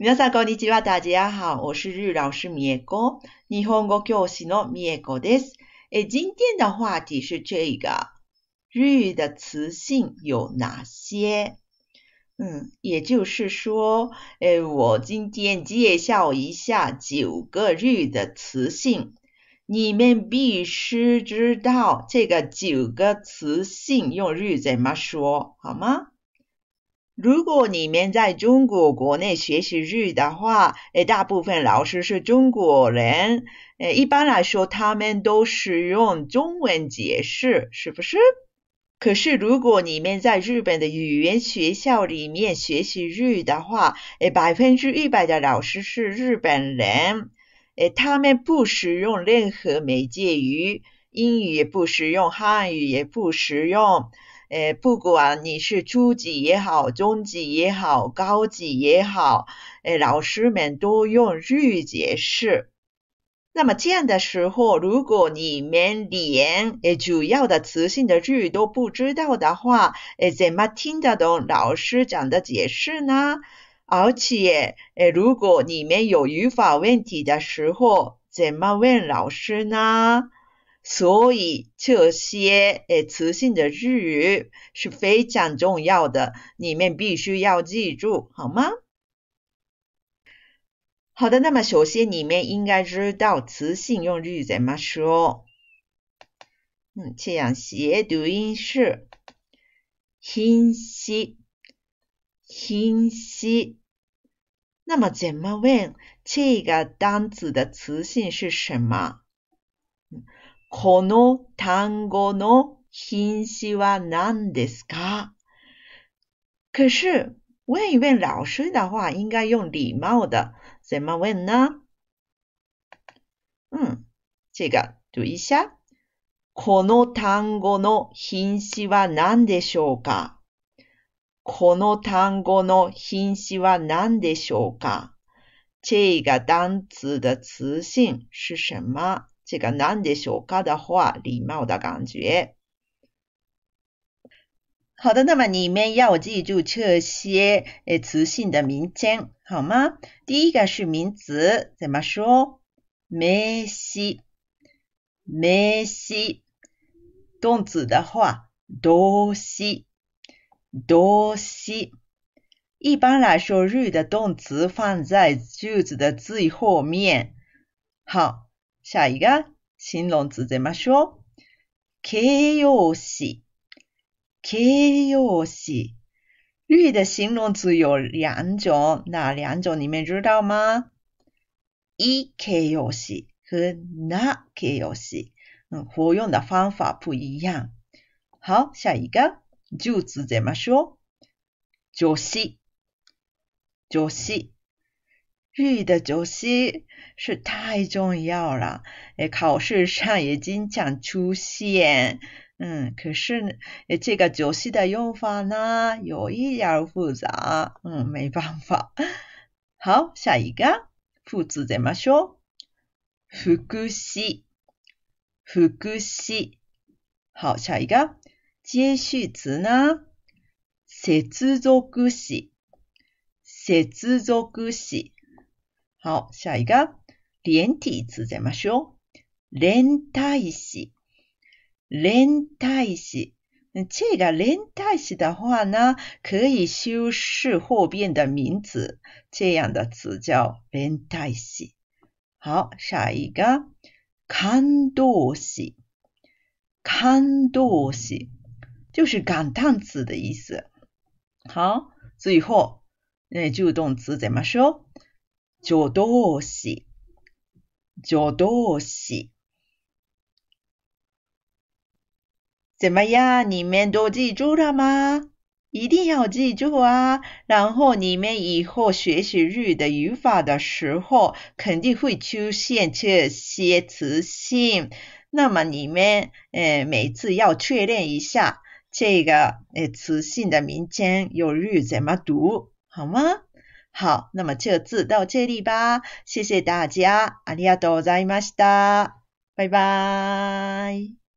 皆さんこんにちは。大家好。ハオシュルラオシ日本語教師のミエコです。え、今日の话题是这个。日は、の词性有哪些？嗯，也就是说，え、我今天介绍一下九个日 e 的词性。你们必须知道这个九个词性用日 e 怎么说，好吗？如果你们在中国国内学习日的话，诶，大部分老师是中国人，诶，一般来说他们都使用中文解释，是不是？可是如果你们在日本的语言学校里面学习日的话，诶，百分之一百的老师是日本人，诶，他们不使用任何媒介语，英语也不使用，汉语也不使用。诶，不管你是初级也好、中级也好、高级也好，诶，老师们都用句解释。那么这样的时候，如果你们连诶主要的词性的句都不知道的话，诶怎么听得懂老师讲的解释呢？而且，诶如果你们有语法问题的时候，怎么问老师呢？所以这些诶词性的日语是非常重要的，你们必须要记住，好吗？好的，那么首先你们应该知道词性用日怎么说。嗯，这样斜读音是“信息”，“信息”。那么怎么问这个单词的词性是什么？この単語の品詞は何ですか可是问一问老师的话，应该用礼貌的怎么问呢？ん、这个读一下。この単語の品詞は何でしょうかこの単語の品詞は何でしょうか这个单词的词性是什么？这个なんでしょうか的话，礼貌的感觉。好的，那么你们要记住这些诶词性的名称，好吗？第一个是名词，怎么说？名詞。名詞。动词的话，動詞。動詞。一般来说，日的动词放在句子的最后面。好。下一个形容词怎么说？形容词，形容词。绿的形容词有两种，哪两种你们知道吗？一形容词和那形容词，嗯，活用的方法不一样。好，下一个句子怎么说？女子，女子。日的九西是太重要了，诶，考试上也经常出现，嗯，可是诶，这个九西的用法呢，有一点复杂，嗯，没办法。好，下一个副词怎么说？複数、複数。好，下一个接续词呢？接続詞、接続詞。好，下一个连体词怎么说？连体词，连体词。那这个连体词的话呢，可以修饰后边的名词，这样的词叫连体词。好，下一个看多西，看多西，就是感叹词的意思。好，最后，那助动词怎么说？就都词，就都词。怎么样？你们都记住了吗？一定要记住啊！然后你们以后学习日语的语法的时候，肯定会出现这些词性。那么你们，呃，每次要确认一下这个，呃，词性的名称用日语怎么读，好吗？好，那么这次到这里吧。谢谢大家，ありがとうございました。拜拜。